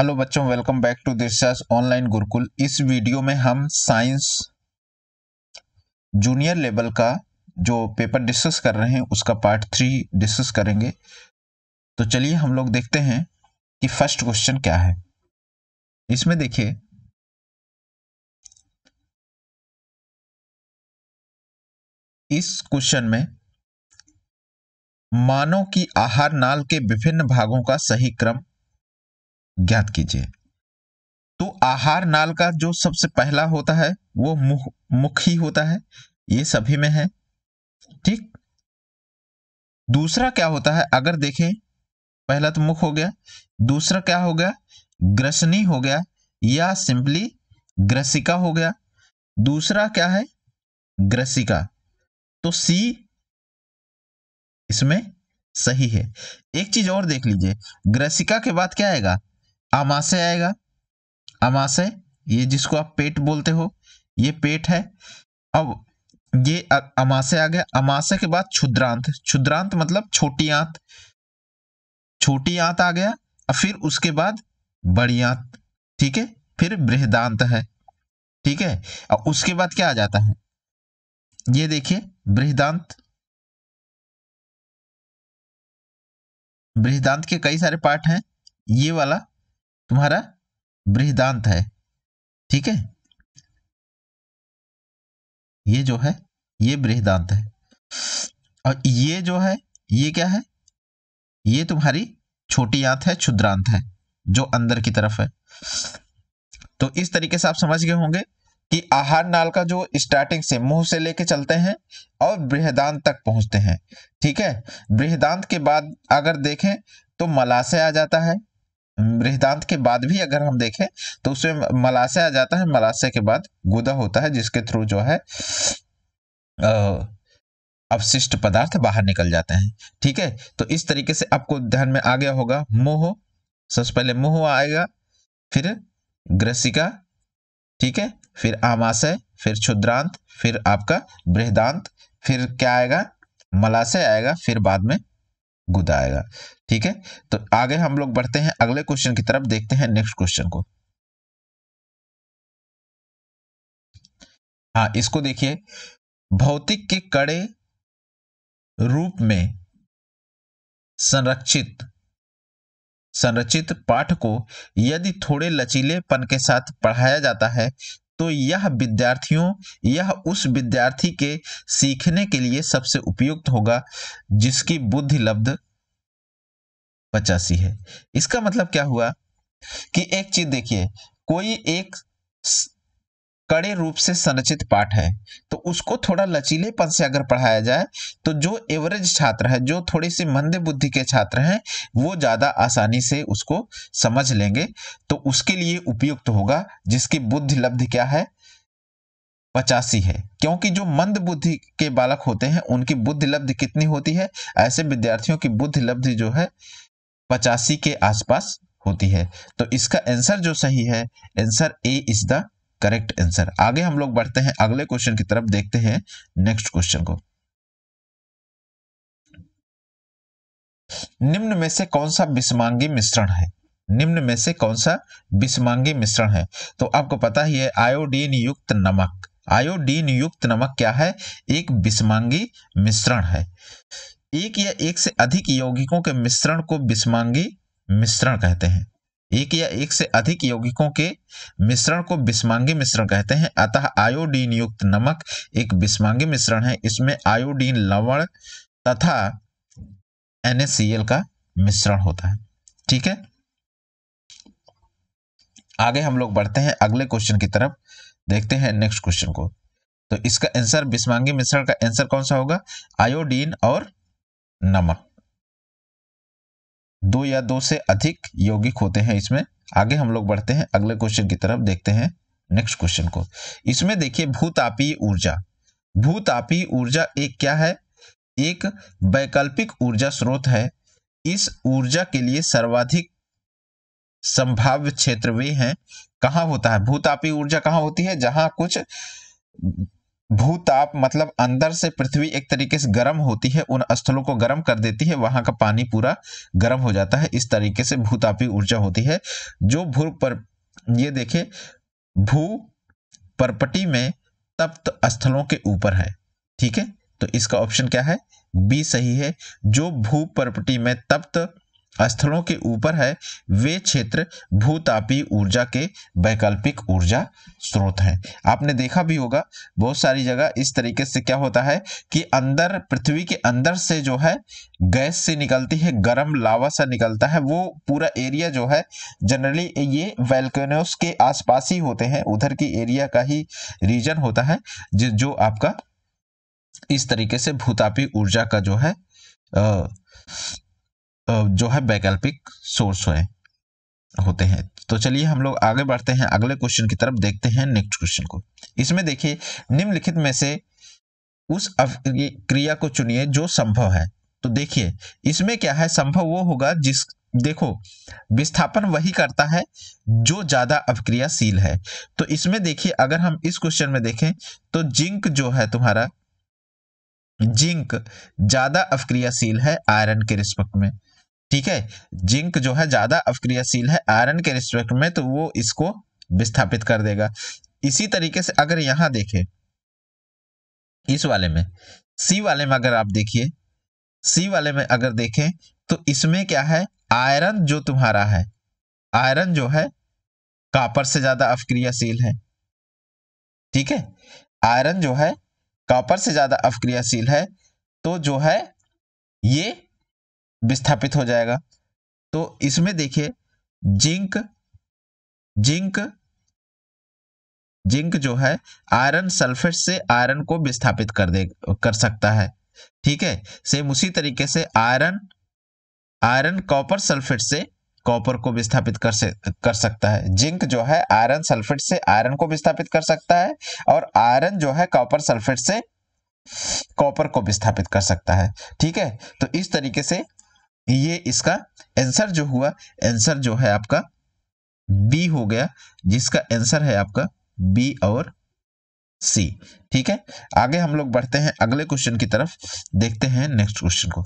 hello बच्चों welcome back to दिशास online गुरुकुल इस वीडियो में हम साइंस जूनियर लेवल का जो पेपर डिस्कस कर रहे हैं उसका पार्ट थ्री डिस्कस करेंगे तो चलिए हम लोग देखते हैं कि फर्स्ट क्वेश्चन क्या है इसमें देखिए इस क्वेश्चन में मानव की आहार नाल के विभिन्न भागों का सही क्रम ज्ञात कीजिए तो आहार नाल का जो सबसे पहला होता है वो मुख मुख ही होता है ये सभी में है ठीक दूसरा क्या होता है अगर देखें पहला तो मुख हो गया दूसरा क्या हो गया ग्रसनी हो गया या सिंपली ग्रसिका हो गया दूसरा क्या है ग्रसिका तो सी इसमें सही है एक चीज और देख लीजिए ग्रसिका के बाद क्या आएगा आमाशय आएगा आमाशय ये जिसको आप पेट बोलते हो ये पेट है अब ये अमाशय आ गया अमाशय के बाद क्षुद्रांत क्षुद्रांत मतलब छोटी आंत छोटी आंत आ गया और फिर उसके बाद बड़ी आंत ठीक है फिर बृहदांत है ठीक है और उसके बाद क्या आ जाता है ये देखिए बृहदांत बृहदांत के कई सारे पार्ट हैं ये वाला तुम्हारा बृहदांत है ठीक है ये जो है ये बृहदांत है और ये जो है ये क्या है ये तुम्हारी छोटी आंत है क्षुद्रांत है जो अंदर की तरफ है तो इस तरीके से आप समझ गए होंगे कि आहार नाल का जो स्टार्टिंग से मुंह से लेके चलते हैं और बृहदांत तक पहुंचते हैं ठीक है बृहदांत के बाद अगर देखें तो मलाशय आ जाता है बृहदांत के बाद भी अगर हम देखें तो उसमें मलाशय आ जाता है मलाशय के बाद गुदा होता है जिसके थ्रू जो है अवशिष्ट पदार्थ बाहर निकल जाते हैं ठीक है तो इस तरीके से आपको ध्यान में आ गया होगा मोह सबसे पहले मोह आएगा फिर ग्रसिका ठीक है फिर आमाशय फिर क्षुद्रांत फिर आपका बृहदांत फिर क्या आएगा मलाशय आएगा फिर बाद में गुदाएगा ठीक है तो आगे हम लोग बढ़ते हैं अगले क्वेश्चन की तरफ देखते हैं नेक्स्ट क्वेश्चन को हाँ इसको देखिए भौतिक के कड़े रूप में संरक्षित संरचित पाठ को यदि थोड़े लचीलेपन के साथ पढ़ाया जाता है तो यह विद्यार्थियों यह उस विद्यार्थी के सीखने के लिए सबसे उपयुक्त होगा जिसकी बुद्धि लब्ध पचासी है इसका मतलब क्या हुआ कि एक चीज देखिए कोई एक कड़े रूप से संरचित पाठ है तो उसको थोड़ा लचीलेपन से अगर पढ़ाया जाए तो जो एवरेज छात्र है जो थोड़ी सी मंद बुद्धि के छात्र हैं वो ज़्यादा आसानी से उसको समझ लेंगे तो उसके लिए उपयुक्त होगा जिसकी बुद्धि लब्ध क्या है पचासी है क्योंकि जो मंद बुद्धि के बालक होते हैं उनकी बुद्धि लब्ध कितनी होती है ऐसे विद्यार्थियों की बुद्धि लब्ध जो है पचासी के आसपास होती है तो इसका आंसर जो सही है answer A is the correct answer आगे हम लोग बढ़ते हैं अगले क्वेश्चन की तरफ देखते हैं नेक्स्ट क्वेश्चन को निम्न में से कौन सा विषमांगी मिश्रण है निम्न में से कौन सा विषमांगी मिश्रण है तो आपको पता ही है आयोडीन युक्त नमक आयोडीन युक्त नमक क्या है एक विषमांगी मिश्रण है एक या एक से अधिक यौगिकों के मिश्रण को विषमांगी मिश्रण कहते हैं एक या एक से अधिक यौगिकों के मिश्रण को बिस्मांगी मिश्रण कहते हैं अतः आयोडीन युक्त नमक एक बिस्मांगी मिश्रण है इसमें आयोडीन लवण तथा एनएसीएल का मिश्रण होता है ठीक है आगे हम लोग बढ़ते हैं अगले क्वेश्चन की तरफ देखते हैं नेक्स्ट क्वेश्चन को तो इसका आंसर बिस्मांगी मिश्रण का आंसर कौन सा होगा आयोडीन और नमक दो या दो से अधिक यौगिक होते हैं इसमें आगे हम लोग बढ़ते हैं अगले क्वेश्चन की तरफ देखते हैं नेक्स्ट क्वेश्चन को इसमें देखिए भूतापी ऊर्जा भूतापीय ऊर्जा एक क्या है एक वैकल्पिक ऊर्जा स्रोत है इस ऊर्जा के लिए सर्वाधिक संभाव्य क्षेत्र वे हैं कहाँ होता है भूतापी ऊर्जा कहाँ होती है जहां कुछ भूताप मतलब अंदर से पृथ्वी एक तरीके से गर्म होती है उन स्थलों को गर्म कर देती है वहां का पानी पूरा गर्म हो जाता है इस तरीके से भूतापी ऊर्जा होती है जो भू पर ये देखे भू परपटी में तप्त स्थलों के ऊपर है ठीक है तो इसका ऑप्शन क्या है बी सही है जो भू परपटी में तप्त स्थलों के ऊपर है वे क्षेत्र भूतापी ऊर्जा के वैकल्पिक ऊर्जा स्रोत हैं आपने देखा भी होगा बहुत सारी जगह इस तरीके से क्या होता है कि अंदर पृथ्वी के अंदर से जो है गैस से निकलती है गर्म लावा सा निकलता है वो पूरा एरिया जो है जनरली ये वेल्केनोस के आसपास ही होते हैं उधर की एरिया का ही रीजन होता है जो आपका इस तरीके से भूतापी ऊर्जा का जो है आ, जो है वैकल्पिक सोर्स है होते हैं तो चलिए हम लोग आगे बढ़ते हैं अगले क्वेश्चन की तरफ देखते हैं नेक्स्ट क्वेश्चन को इसमें देखिए निम्नलिखित में से उस क्रिया को चुनिए जो संभव है तो देखिए इसमें क्या है संभव वो होगा जिस देखो विस्थापन वही करता है जो ज्यादा अवक्रियाशील है तो इसमें देखिए अगर हम इस क्वेश्चन में देखें तो जिंक जो है तुम्हारा जिंक ज्यादा अवक्रियाशील है आयरन के रिस्पेक्ट में ठीक है जिंक जो है ज्यादा अवक्रियाशील है आयरन के रिस्पेक्ट में तो वो इसको विस्थापित कर देगा इसी तरीके से अगर यहां देखें इस वाले में सी वाले में अगर आप देखिए सी वाले में अगर देखें तो इसमें क्या है आयरन जो तुम्हारा है आयरन जो है कापर से ज्यादा अवक्रियाशील है ठीक है आयरन जो है कापर से ज्यादा अवक्रियाशील है तो जो है ये विस्थापित हो जाएगा तो इसमें देखिए जिंक जिंक जिंक जो है आयरन सल्फेट से आयरन को विस्थापित कर दे कर सकता है ठीक है सेम उसी तरीके से आयरन आयरन कॉपर सल्फेट से कॉपर को विस्थापित कर से कर सकता है जिंक जो है आयरन सल्फेट से आयरन को विस्थापित कर सकता है और आयरन जो है कॉपर सल्फेट से कॉपर को विस्थापित कर सकता है ठीक है तो इस तरीके से ये इसका आंसर जो हुआ आंसर जो है आपका बी हो गया जिसका आंसर है आपका बी और सी ठीक है आगे हम लोग बढ़ते हैं अगले क्वेश्चन की तरफ देखते हैं नेक्स्ट क्वेश्चन को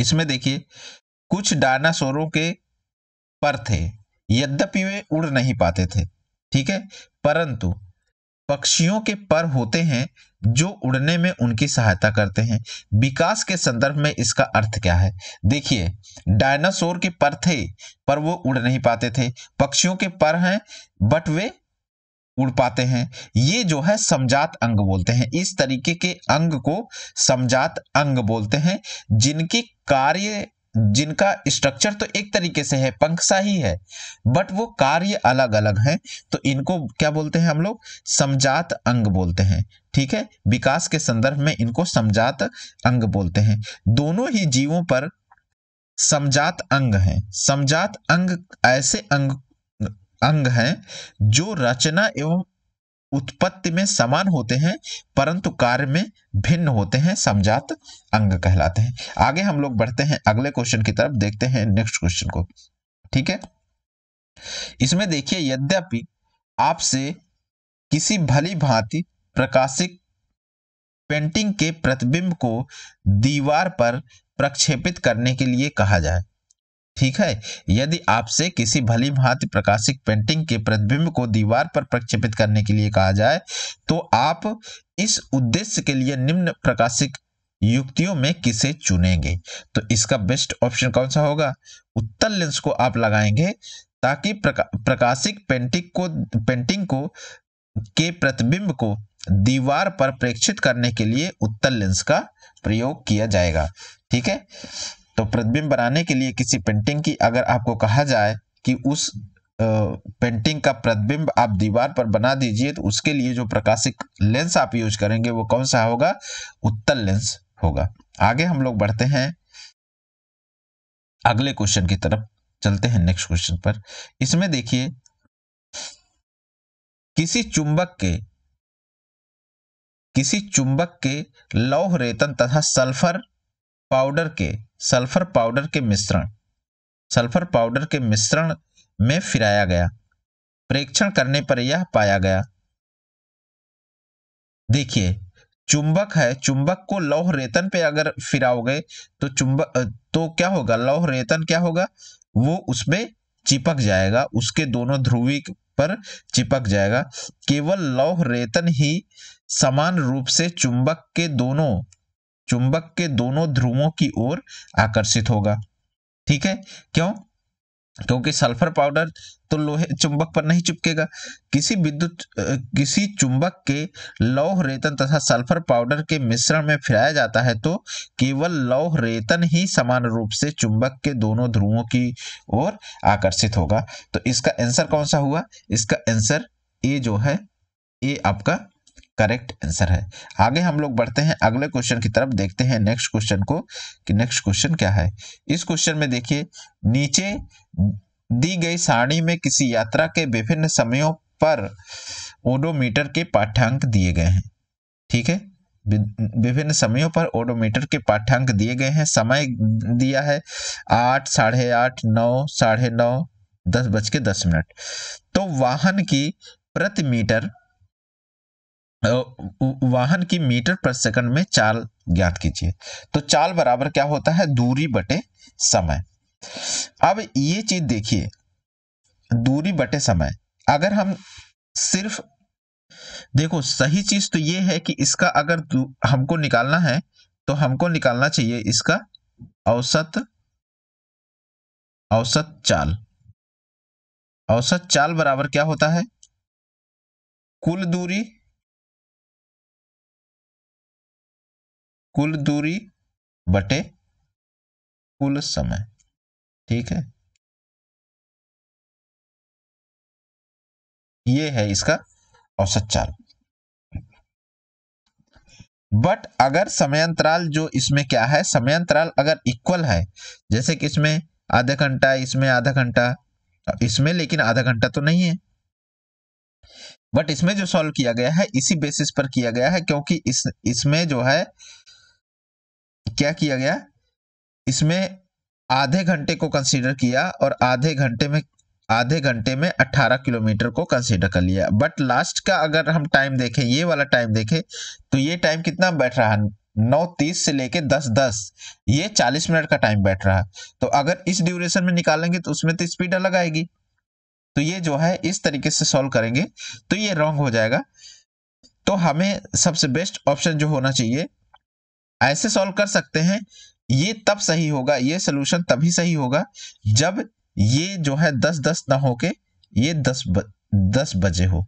इसमें देखिए कुछ डायनासोरों के पर थे यद्यपि वे उड़ नहीं पाते थे ठीक है परंतु पक्षियों के पर होते हैं जो उड़ने में उनकी सहायता करते हैं विकास के संदर्भ में इसका अर्थ क्या है देखिए डायनासोर के पर थे पर वो उड़ नहीं पाते थे पक्षियों के पर हैं बट वे उड़ पाते हैं ये जो है समझात अंग बोलते हैं इस तरीके के अंग को समझात अंग बोलते हैं जिनके कार्य जिनका स्ट्रक्चर तो एक तरीके से है पंख सा ही है बट वो कार्य अलग अलग हैं तो इनको क्या बोलते हैं हम लोग समझात अंग बोलते हैं ठीक है विकास के संदर्भ में इनको समझात अंग बोलते हैं दोनों ही जीवों पर समझात अंग हैं समझात अंग ऐसे अंग अंग हैं जो रचना एवं उत्पत्ति में समान होते हैं परंतु कार्य में भिन्न होते हैं समझात अंग कहलाते हैं आगे हम लोग बढ़ते हैं अगले क्वेश्चन की तरफ देखते हैं नेक्स्ट क्वेश्चन को ठीक है इसमें देखिए यद्यपि आपसे किसी भली भांति प्रकाशित पेंटिंग के प्रतिबिंब को दीवार पर प्रक्षेपित करने के लिए कहा जाए ठीक है यदि आपसे किसी भली भांति प्रकाशित पेंटिंग के प्रतिबिंब को दीवार पर प्रक्षेपित करने के लिए कहा जाए तो आप इस उद्देश्य के लिए निम्न प्रकाशित युक्तियों में किसे चुनेंगे तो इसका बेस्ट ऑप्शन कौन सा होगा उत्तर लेंस को आप लगाएंगे ताकि प्रका, प्रकाशिक पेंटिंग को पेंटिंग को के प्रतिबिंब को दीवार पर प्रेक्षित करने के लिए उत्तर लेंस का प्रयोग किया जाएगा ठीक है तो प्रतिबिंब बनाने के लिए किसी पेंटिंग की अगर आपको कहा जाए कि उस पेंटिंग का प्रतिबिंब आप दीवार पर बना दीजिए तो उसके लिए जो प्रकाशिक लेंस आप यूज करेंगे वो कौन सा होगा उत्तल लेंस होगा आगे हम लोग बढ़ते हैं अगले क्वेश्चन की तरफ चलते हैं नेक्स्ट क्वेश्चन पर इसमें देखिए किसी चुंबक के किसी चुंबक के लौह रेतन तथा सल्फर पाउडर के सल्फर पाउडर के मिश्रण सल्फर पाउडर के मिश्रण में फिराया गया परीक्षण करने पर यह पाया गया देखिए चुंबक है चुंबक को लौह रेतन पे अगर फिराओगे तो चुंबक तो क्या होगा लौह रेतन क्या होगा वो उसमें चिपक जाएगा उसके दोनों ध्रुवी पर चिपक जाएगा केवल लौह रेतन ही समान रूप से चुंबक के दोनों चुंबक के दोनों ध्रुवों की ओर आकर्षित होगा ठीक है क्यों क्योंकि सल्फर पाउडर तो लोहे चुंबक पर नहीं चिपकेगा किसी विद्युत किसी चुंबक के लौह रेतन तथा सल्फर पाउडर के मिश्रण में फिराया जाता है तो केवल लौह रेतन ही समान रूप से चुंबक के दोनों ध्रुवों की ओर आकर्षित होगा तो इसका आंसर कौन सा हुआ इसका आंसर ए जो है ए आपका करेक्ट आंसर है आगे हम लोग बढ़ते हैं अगले क्वेश्चन की तरफ देखते हैं नेक्स्ट क्वेश्चन को कि नेक्स्ट क्वेश्चन क्या है इस क्वेश्चन में देखिए नीचे दी गई सारणी में किसी यात्रा के विभिन्न समयों पर ओडोमीटर के पाठ्यांक दिए गए हैं ठीक है विभिन्न समयों पर ओडोमीटर के पाठ्यांक दिए गए हैं समय दिया है आठ साढ़े आठ नौ साढ़े नौ दस बज के दस मिनट तो वाहन की प्रति मीटर वाहन की मीटर पर सेकंड में चाल ज्ञात कीजिए तो चाल बराबर क्या होता है दूरी बटे समय अब ये चीज देखिए दूरी बटे समय अगर हम सिर्फ देखो सही चीज तो ये है कि इसका अगर हमको निकालना है तो हमको निकालना चाहिए इसका औसत औसत चाल औसत चाल बराबर क्या होता है कुल दूरी कुल दूरी बटे कुल समय ठीक है ये है इसका औसत चाल बट अगर समय अंतराल जो इसमें क्या है समय अंतराल अगर इक्वल है जैसे कि इसमें आधा घंटा इसमें आधा घंटा तो इसमें लेकिन आधा घंटा तो नहीं है बट इसमें जो सॉल्व किया गया है इसी बेसिस पर किया गया है क्योंकि इस इसमें जो है क्या किया गया इसमें आधे घंटे को कंसीडर किया और आधे घंटे में आधे घंटे में 18 किलोमीटर को कंसीडर कर लिया बट लास्ट का अगर हम टाइम देखें ये वाला टाइम देखें तो ये टाइम कितना बैठ रहा नौ तीस से लेके दस दस ये चालीस मिनट का टाइम बैठ रहा तो अगर इस ड्यूरेशन में निकालेंगे तो उसमें तो स्पीड अलग आएगी तो ये जो है इस तरीके से सॉल्व करेंगे तो ये रॉन्ग हो जाएगा तो हमें सबसे बेस्ट ऑप्शन जो होना चाहिए ऐसे सॉल्व कर सकते हैं ये तब सही होगा ये सोल्यूशन तभी सही होगा जब ये जो है दस दस ना हो ये दस ब, दस बजे हो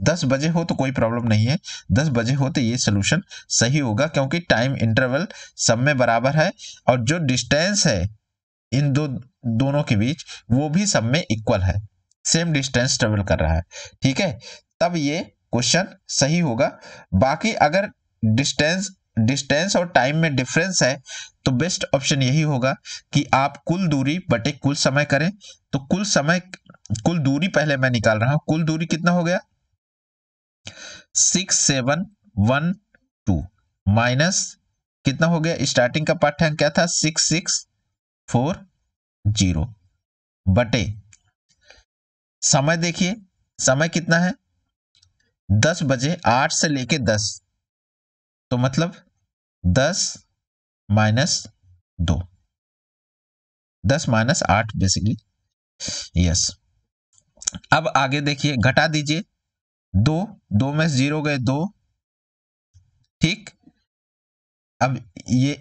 दस बजे हो तो कोई प्रॉब्लम नहीं है दस बजे हो तो ये सोल्यूशन सही होगा क्योंकि टाइम इंटरवल सब में बराबर है और जो डिस्टेंस है इन दो दोनों के बीच वो भी सब में इक्वल है सेम डिस्टेंस ट्रेवल कर रहा है ठीक है तब ये क्वेश्चन सही होगा बाकी अगर डिस्टेंस डिस्टेंस और टाइम में डिफरेंस है तो बेस्ट ऑप्शन यही होगा कि आप कुल दूरी बटे कुल समय करें तो कुल समय कुल दूरी पहले मैं निकाल रहा हूं कुल दूरी कितना हो गया six seven one two minus कितना हो गया स्टार्टिंग का पाठ्यांक क्या था सिक्स सिक्स फोर जीरो बटे समय देखिए समय कितना है दस बजे आठ से लेके दस तो मतलब दस माइनस दो दस माइनस आठ बेसिकली यस अब आगे देखिए घटा दीजिए दो दो में जीरो गए दो ठीक अब ये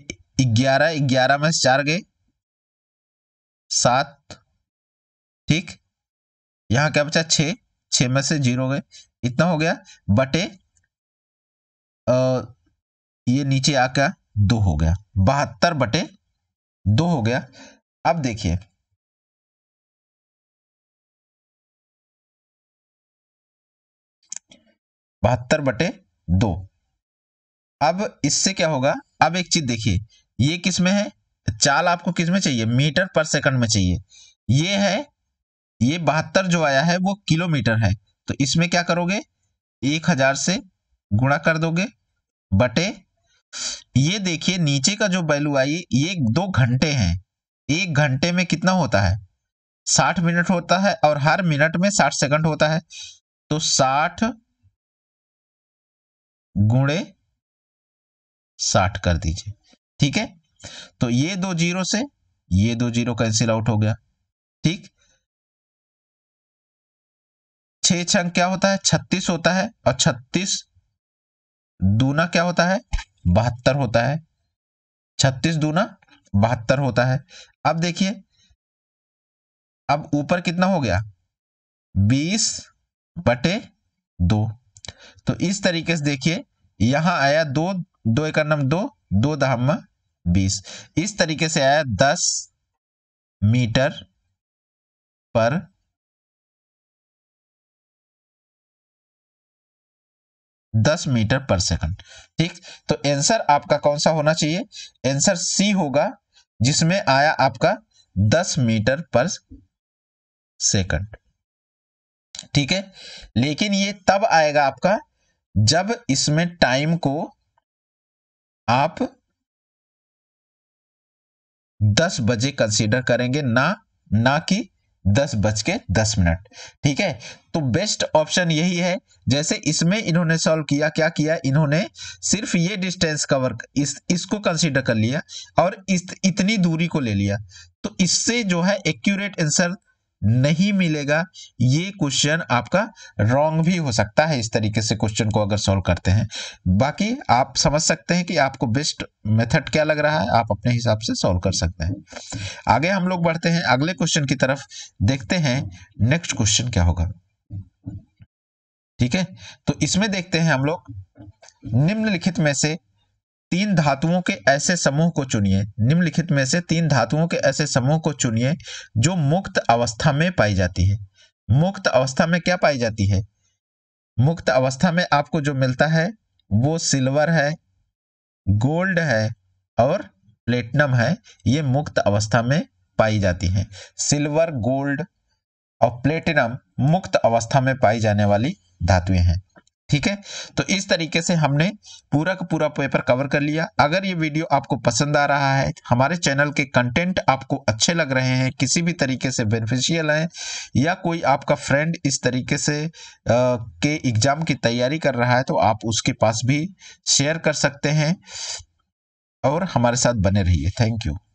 ग्यारह ग्यारह में चार गए सात ठीक यहां क्या बचा छ छ में से जीरो गए इतना हो गया बटे ये नीचे आकर दो हो गया बहत्तर बटे दो हो गया अब देखिए बहत्तर बटे दो अब इससे क्या होगा अब एक चीज देखिए ये किस में है चाल आपको किस में चाहिए मीटर पर सेकंड में चाहिए ये है ये बहत्तर जो आया है वो किलोमीटर है तो इसमें क्या करोगे एक हजार से गुणा कर दोगे बटे ये देखिए नीचे का जो वैल्यू आई ये दो घंटे हैं एक घंटे में कितना होता है साठ मिनट होता है और हर मिनट में साठ सेकंड होता है तो साठ गुणे साठ कर दीजिए ठीक है तो ये दो जीरो से ये दो जीरो कैंसिल आउट हो गया ठीक छह छंग क्या होता है छत्तीस होता है और छत्तीस दूना क्या होता है बहत्तर होता है छत्तीस दूना बहत्तर होता है अब देखिए अब ऊपर कितना हो गया बीस बटे दो तो इस तरीके से देखिए यहां आया दो दो एक नम दो दो दहम बीस इस तरीके से आया दस मीटर पर दस मीटर पर सेकंड ठीक तो आंसर आपका कौन सा होना चाहिए आंसर सी होगा जिसमें आया आपका दस मीटर पर सेकंड ठीक है लेकिन ये तब आएगा आपका जब इसमें टाइम को आप दस बजे कंसीडर करेंगे ना ना कि दस बज के दस मिनट ठीक है तो बेस्ट ऑप्शन यही है जैसे इसमें इन्होंने सॉल्व किया क्या किया इन्होंने सिर्फ ये डिस्टेंस कवर इस इसको कंसीडर कर लिया और इस इतनी दूरी को ले लिया तो इससे जो है एक्यूरेट आंसर नहीं मिलेगा ये क्वेश्चन आपका रॉन्ग भी हो सकता है इस तरीके से क्वेश्चन को अगर सॉल्व करते हैं बाकी आप समझ सकते हैं कि आपको बेस्ट मेथड क्या लग रहा है आप अपने हिसाब से सॉल्व कर सकते हैं आगे हम लोग बढ़ते हैं अगले क्वेश्चन की तरफ देखते हैं नेक्स्ट क्वेश्चन क्या होगा ठीक है तो इसमें देखते हैं हम लोग निम्नलिखित में से तीन धातुओं के ऐसे समूह को चुनिए निम्नलिखित में से तीन धातुओं के ऐसे समूह को चुनिए जो मुक्त अवस्था में पाई जाती है मुक्त अवस्था में क्या पाई जाती है मुक्त अवस्था में आपको जो मिलता है वो सिल्वर है गोल्ड है और प्लेटिनम है ये मुक्त अवस्था में पाई जाती है सिल्वर गोल्ड और प्लेटिनम मुक्त अवस्था में पाई जाने वाली धातुएं हैं ठीक है तो इस तरीके से हमने पूरा का पूरा पेपर कवर कर लिया अगर ये वीडियो आपको पसंद आ रहा है हमारे चैनल के कंटेंट आपको अच्छे लग रहे हैं किसी भी तरीके से बेनिफिशियल हैं या कोई आपका फ्रेंड इस तरीके से आ, के एग्जाम की तैयारी कर रहा है तो आप उसके पास भी शेयर कर सकते हैं और हमारे साथ बने रहिए थैंक यू